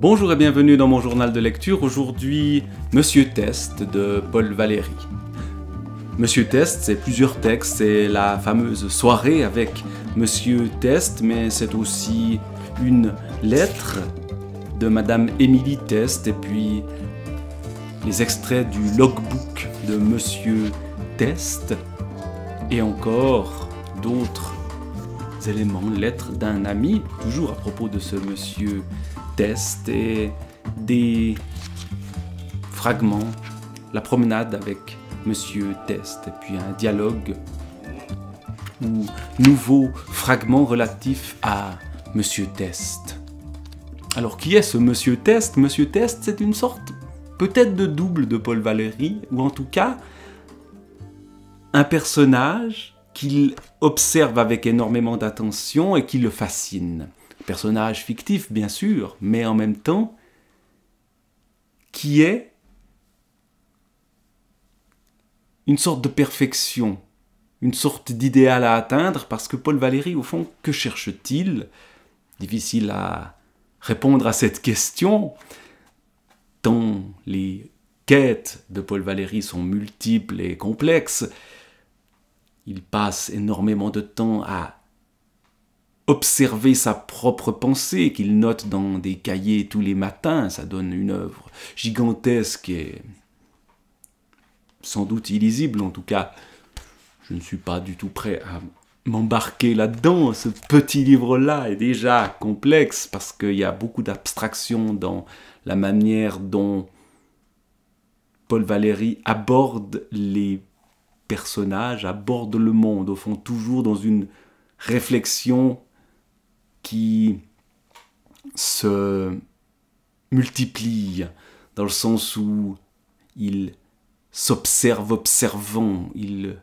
Bonjour et bienvenue dans mon journal de lecture. Aujourd'hui, Monsieur Test de Paul Valéry. Monsieur Test, c'est plusieurs textes, c'est la fameuse soirée avec Monsieur Test, mais c'est aussi une lettre de Madame Émilie Test et puis les extraits du logbook de Monsieur Test et encore d'autres éléments, lettres d'un ami, toujours à propos de ce Monsieur et des fragments, la promenade avec Monsieur Test, et puis un dialogue ou nouveau fragment relatif à Monsieur Test. Alors qui est ce Monsieur Test Monsieur Test, c'est une sorte peut-être de double de Paul Valéry, ou en tout cas un personnage qu'il observe avec énormément d'attention et qui le fascine personnage fictif, bien sûr, mais en même temps, qui est une sorte de perfection, une sorte d'idéal à atteindre, parce que Paul Valéry, au fond, que cherche-t-il Difficile à répondre à cette question, tant les quêtes de Paul Valéry sont multiples et complexes. Il passe énormément de temps à observer sa propre pensée qu'il note dans des cahiers tous les matins, ça donne une œuvre gigantesque et sans doute illisible en tout cas. Je ne suis pas du tout prêt à m'embarquer là-dedans. Ce petit livre-là est déjà complexe parce qu'il y a beaucoup d'abstraction dans la manière dont Paul Valéry aborde les personnages, aborde le monde, au fond toujours dans une réflexion qui se multiplie dans le sens où il s'observe observant, il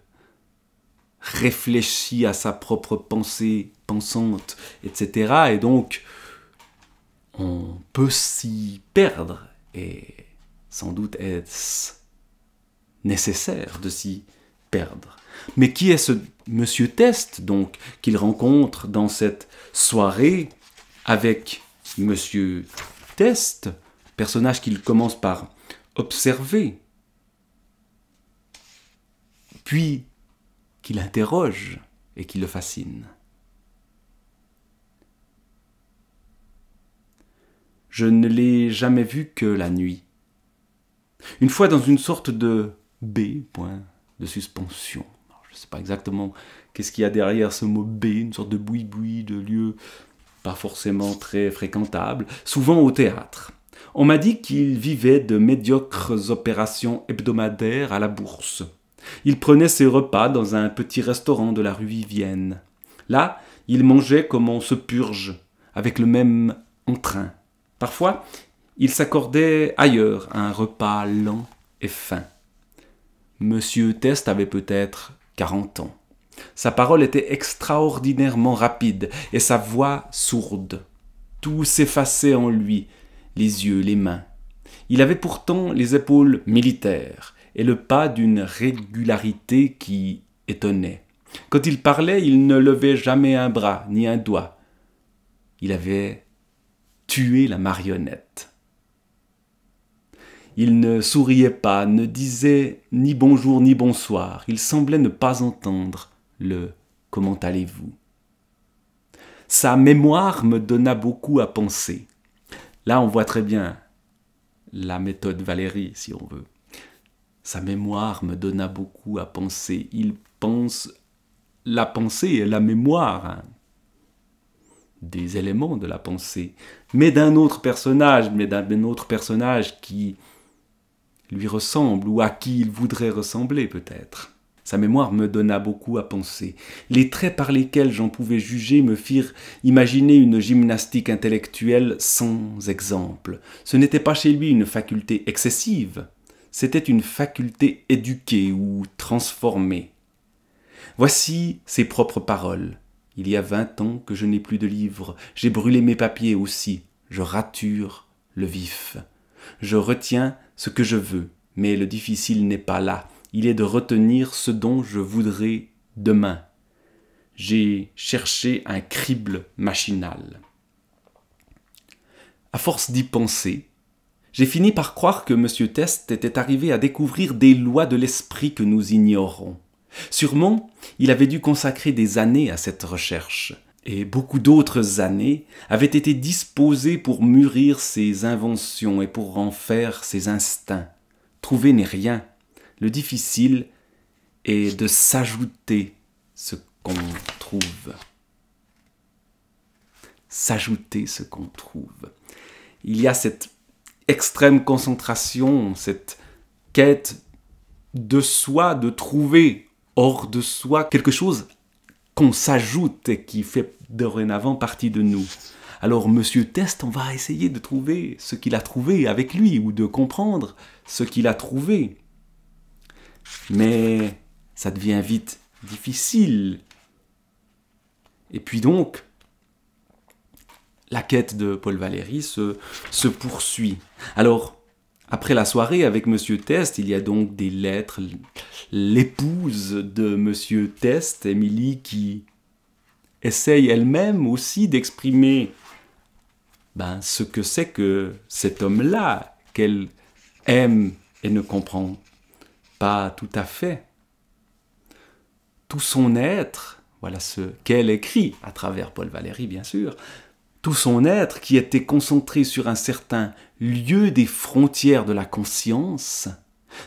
réfléchit à sa propre pensée pensante, etc. Et donc, on peut s'y perdre. Et sans doute est-ce nécessaire de s'y perdre. Mais qui est ce Monsieur Test, donc, qu'il rencontre dans cette soirée avec Monsieur Test, personnage qu'il commence par observer, puis qu'il interroge et qui le fascine. Je ne l'ai jamais vu que la nuit. Une fois dans une sorte de B, point de suspension ne sais pas exactement qu'est-ce qu'il y a derrière ce mot B, une sorte de boui-boui, de lieu pas forcément très fréquentable, souvent au théâtre. On m'a dit qu'il vivait de médiocres opérations hebdomadaires à la bourse. Il prenait ses repas dans un petit restaurant de la rue Vivienne. Là, il mangeait comme on se purge, avec le même entrain. Parfois, il s'accordait ailleurs à un repas lent et fin. Monsieur Test avait peut-être 40 ans. Sa parole était extraordinairement rapide et sa voix sourde. Tout s'effaçait en lui, les yeux, les mains. Il avait pourtant les épaules militaires et le pas d'une régularité qui étonnait. Quand il parlait, il ne levait jamais un bras ni un doigt. Il avait tué la marionnette. Il ne souriait pas, ne disait ni bonjour ni bonsoir. Il semblait ne pas entendre le comment allez-vous. Sa mémoire me donna beaucoup à penser. Là, on voit très bien la méthode Valérie, si on veut. Sa mémoire me donna beaucoup à penser. Il pense la pensée et la mémoire, hein, des éléments de la pensée, mais d'un autre personnage, mais d'un autre personnage qui lui ressemble ou à qui il voudrait ressembler peut-être. Sa mémoire me donna beaucoup à penser. Les traits par lesquels j'en pouvais juger me firent imaginer une gymnastique intellectuelle sans exemple. Ce n'était pas chez lui une faculté excessive, c'était une faculté éduquée ou transformée. Voici ses propres paroles. Il y a vingt ans que je n'ai plus de livres, j'ai brûlé mes papiers aussi, je rature le vif. Je retiens ce que je veux, mais le difficile n'est pas là. Il est de retenir ce dont je voudrais demain. J'ai cherché un crible machinal. À force d'y penser, j'ai fini par croire que M. Test était arrivé à découvrir des lois de l'esprit que nous ignorons. Sûrement, il avait dû consacrer des années à cette recherche et beaucoup d'autres années avaient été disposées pour mûrir ses inventions et pour en faire ses instincts. Trouver n'est rien. Le difficile est de s'ajouter ce qu'on trouve. S'ajouter ce qu'on trouve. Il y a cette extrême concentration, cette quête de soi, de trouver hors de soi quelque chose qu'on s'ajoute et qui fait dorénavant partie de nous. Alors, monsieur Test, on va essayer de trouver ce qu'il a trouvé avec lui, ou de comprendre ce qu'il a trouvé. Mais ça devient vite difficile. Et puis donc, la quête de Paul Valéry se, poursuit. Alors, après la soirée avec Monsieur Test, il y a donc des lettres. L'épouse de Monsieur Test, Émilie, qui essaye elle-même aussi d'exprimer ben, ce que c'est que cet homme-là qu'elle aime et ne comprend pas tout à fait. Tout son être, voilà ce qu'elle écrit à travers Paul Valéry bien sûr, tout son être qui était concentré sur un certain lieu des frontières de la conscience,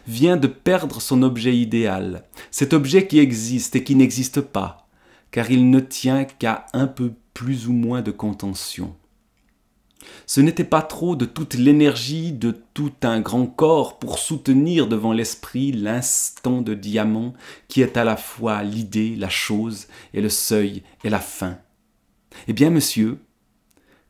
vient de perdre son objet idéal, cet objet qui existe et qui n'existe pas, car il ne tient qu'à un peu plus ou moins de contention. Ce n'était pas trop de toute l'énergie de tout un grand corps pour soutenir devant l'esprit l'instant de diamant qui est à la fois l'idée, la chose, et le seuil et la fin. Eh bien, monsieur,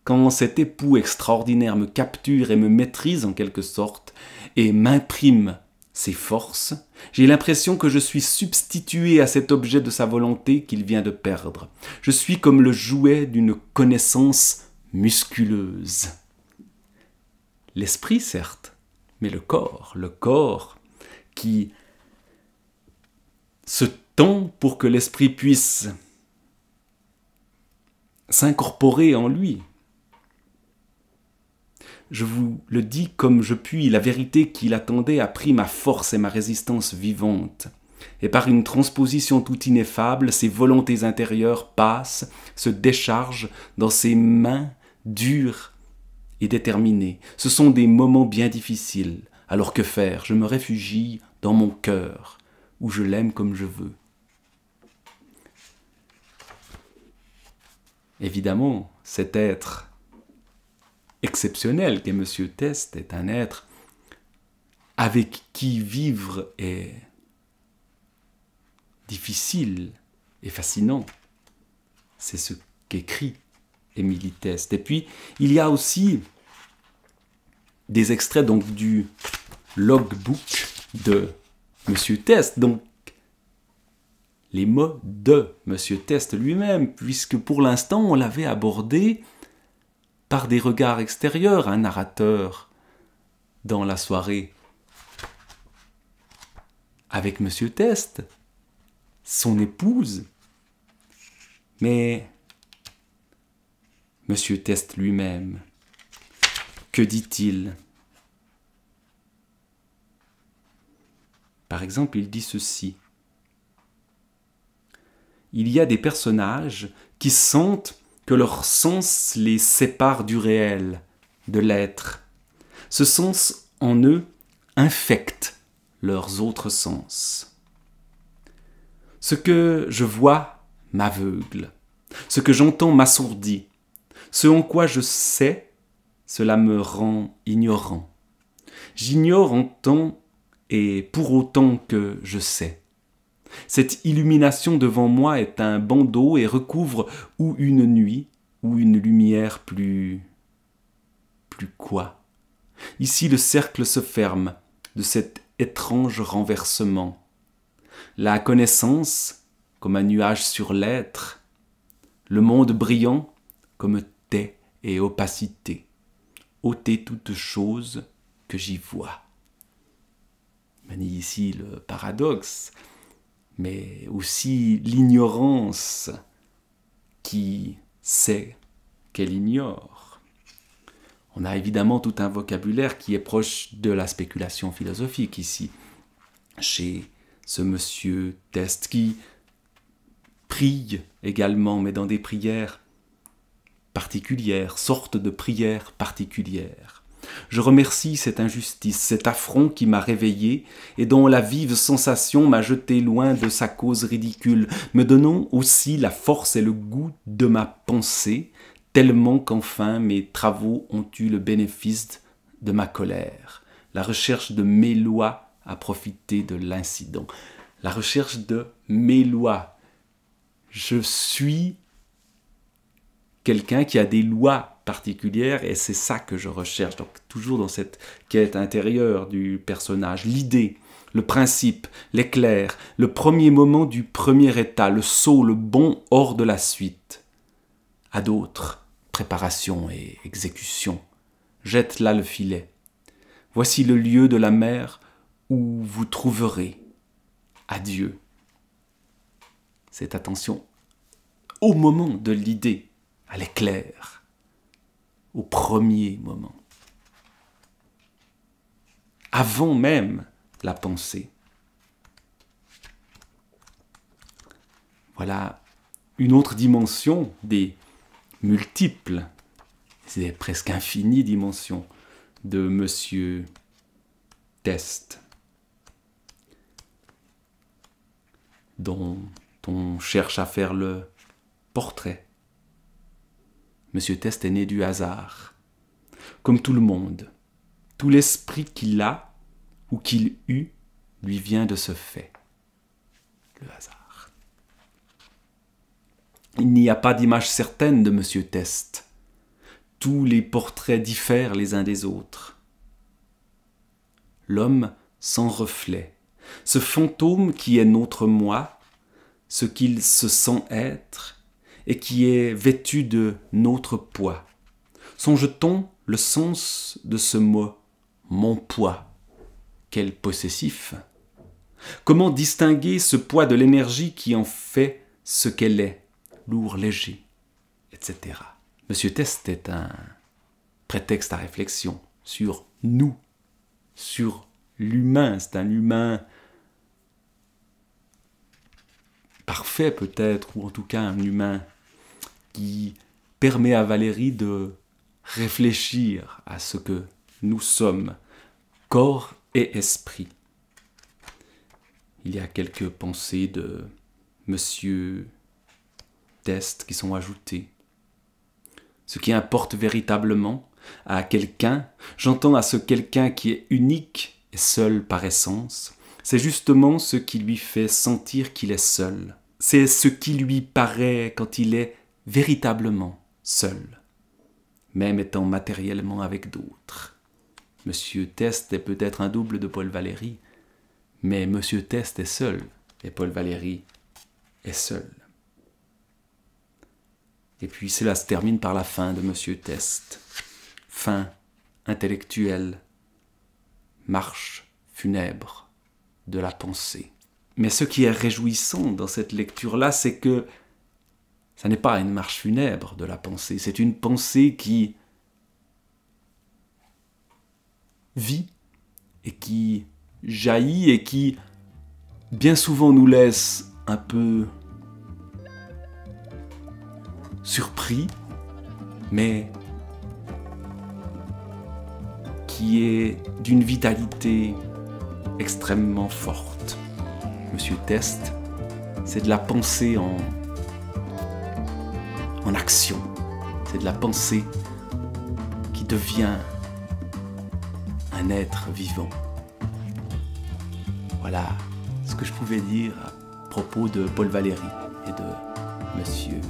quand cet époux extraordinaire me capture et me maîtrise en quelque sorte, et m'imprime ses forces, j'ai l'impression que je suis substitué à cet objet de sa volonté qu'il vient de perdre. Je suis comme le jouet d'une connaissance musculeuse. L'esprit, certes, mais le corps, le corps qui se tend pour que l'esprit puisse s'incorporer en lui, je vous le dis comme je puis, la vérité qu'il attendait a pris ma force et ma résistance vivante. Et par une transposition tout ineffable, ses volontés intérieures passent, se déchargent dans ses mains dures et déterminées. Ce sont des moments bien difficiles. Alors que faire Je me réfugie dans mon cœur, où je l'aime comme je veux. Évidemment, cet être exceptionnel que M. Test est un être avec qui vivre est difficile et fascinant. C'est ce qu'écrit Émilie Test. Et puis, il y a aussi des extraits donc du logbook de Monsieur Test, donc les mots de Monsieur Test lui-même, puisque pour l'instant on l'avait abordé par des regards extérieurs un narrateur dans la soirée avec Monsieur Test, son épouse, mais Monsieur Test lui-même. Que dit-il Par exemple, il dit ceci. Il y a des personnages qui sentent que leur sens les sépare du réel, de l'être. Ce sens en eux infecte leurs autres sens. Ce que je vois m'aveugle, ce que j'entends m'assourdit, ce en quoi je sais, cela me rend ignorant. J'ignore en tant et pour autant que je sais. Cette illumination devant moi est un bandeau et recouvre ou une nuit, ou une lumière plus... plus quoi Ici le cercle se ferme de cet étrange renversement. La connaissance, comme un nuage sur l'être, le monde brillant, comme taie et opacité. ôter toute chose que j'y vois. Manie ici le paradoxe, mais aussi l'ignorance qui sait qu'elle ignore. On a évidemment tout un vocabulaire qui est proche de la spéculation philosophique ici, chez ce monsieur Test qui prie également, mais dans des prières particulières, sortes de prières particulières. Je remercie cette injustice, cet affront qui m'a réveillé et dont la vive sensation m'a jeté loin de sa cause ridicule, me donnant aussi la force et le goût de ma pensée, tellement qu'enfin mes travaux ont eu le bénéfice de ma colère. La recherche de mes lois a profité de l'incident. La recherche de mes lois. Je suis quelqu'un qui a des lois particulière et c'est ça que je recherche. Donc toujours dans cette quête intérieure du personnage, l'idée, le principe, l'éclair, le premier moment du premier état, le saut, le bon hors de la suite. À d'autres, préparation et exécution. Jette là le filet. Voici le lieu de la mer où vous trouverez adieu. Cette attention au moment de l'idée, à l'éclair, au premier moment, avant même la pensée. Voilà une autre dimension des multiples, c'est presque infinies dimensions de Monsieur Test, dont on cherche à faire le portrait. Monsieur Test est né du hasard. Comme tout le monde, tout l'esprit qu'il a ou qu'il eut lui vient de ce fait, le hasard. Il n'y a pas d'image certaine de M. Test. Tous les portraits diffèrent les uns des autres. L'homme sans reflet, ce fantôme qui est notre moi, ce qu'il se sent être, et qui est vêtu de notre poids. Songe-t-on le sens de ce mot, mon poids Quel possessif Comment distinguer ce poids de l'énergie qui en fait ce qu'elle est, lourd, léger, etc. Monsieur Test est un prétexte à réflexion sur nous, sur l'humain. C'est un humain parfait peut-être, ou en tout cas un humain qui permet à Valérie de réfléchir à ce que nous sommes, corps et esprit. Il y a quelques pensées de Monsieur Test qui sont ajoutées. Ce qui importe véritablement à quelqu'un, j'entends à ce quelqu'un qui est unique et seul par essence, c'est justement ce qui lui fait sentir qu'il est seul. C'est ce qui lui paraît quand il est véritablement seul, même étant matériellement avec d'autres. Monsieur Test est peut-être un double de Paul Valéry, mais Monsieur Test est seul, et Paul Valéry est seul. Et puis cela se termine par la fin de Monsieur Test. Fin intellectuelle, marche funèbre de la pensée. Mais ce qui est réjouissant dans cette lecture-là, c'est que ce n'est pas une marche funèbre de la pensée, c'est une pensée qui vit et qui jaillit et qui bien souvent nous laisse un peu surpris, mais qui est d'une vitalité extrêmement forte. Monsieur Test, c'est de la pensée en en action. C'est de la pensée qui devient un être vivant. Voilà ce que je pouvais dire à propos de Paul Valéry et de Monsieur